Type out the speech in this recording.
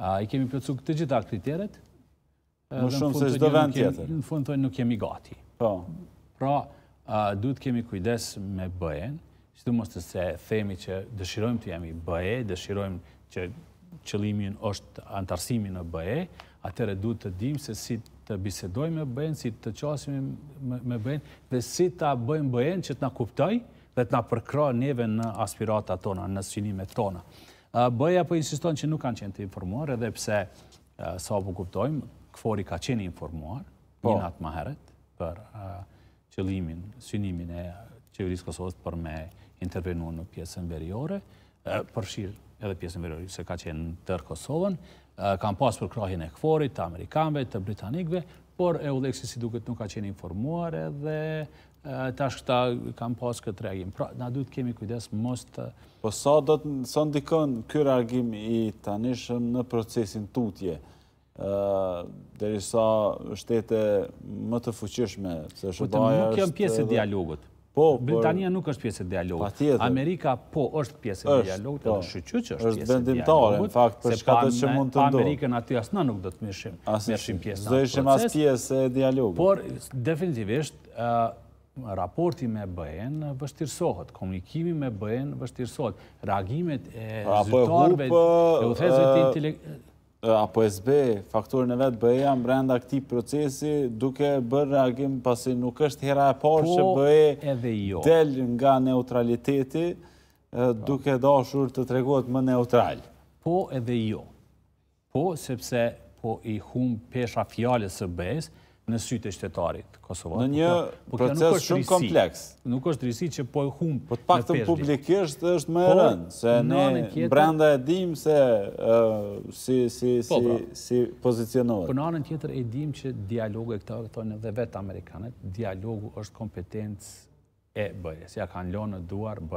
A i kemi përcu këtë gjitha kriteret? Më shumë se shdo vend tjetër. Në fund të nuk kemi gati. Po. Pra, du të kemi kujdes me bëje, që du mështë se themi që dëshirojmë të jemi bëje, dëshirojmë që qëlimin është antarësimi në bëje, atëre du të dim se si të bisedoj me bëjen, si të qasim me bëjen, dhe si të bëjmë bëjen që të na kuptoj dhe të na përkra neve në aspiratat tona, në sëqinime tona. Bëja po insiston që nuk kanë qenë të informuar, edhe pse, sa po kuptojmë, këfori ka qenë informuar, po. një natë maheret, për qëllimin, synimin e qeverisë Kosovës për me intervenuar në pjesën veriore përshirë edhe pjesën verorikë se ka qenë tërë Kosovën, kam pas për krahin e këforit, të Amerikanve, të Britanikve, por e Ulexi si duket nuk ka qenë informuar edhe tash këta kam pas këtë reagim. Pra, na duhet kemi kujdes mos të... Po sa do të sa ndikon kërë reagim i tanishëm në procesin tutje, dheri sa shtete më të fuqishme, se shëbaja është... Po të nuk jam pjesë e dialogut. Po, Britania nuk është pjesë e dialogut. Amerika po është pjesë e dialogut, po shqyçysh është, është vendimtare, në fakt për çka mund të Amerikën aty asna nuk do të mërshim Mirëshim pjesën. Do as pjesë e dialogut. Por definitivisht ë raporti me BE-n vështirësohet, komunikimi me BE-n vështirësohet, reagimet e zyrtarëve, e uthezëve të apo SB fakturën e vetë bëja më brenda këti procesi duke bërë reagim pasi nuk është hera e parë që po, bëje jo. del nga neutraliteti duke dashur të tregohet më neutral. Po edhe jo. Po sepse po i hum pesha fjale së bëjës në sytë e shtetarit Kosovat. Në një proces shumë kompleks. Nuk është drisi që po e humbë në përgjit. Po të pak të publikisht është më po, rëndë, se në brenda e dim se po, pra. si pozicionohet. Po në anën tjetër e dim që dialogu e këta këtojnë dhe vetë Amerikanët, dialogu është kompetencë e bëjës. Ja kanë lonë në duar bëjës.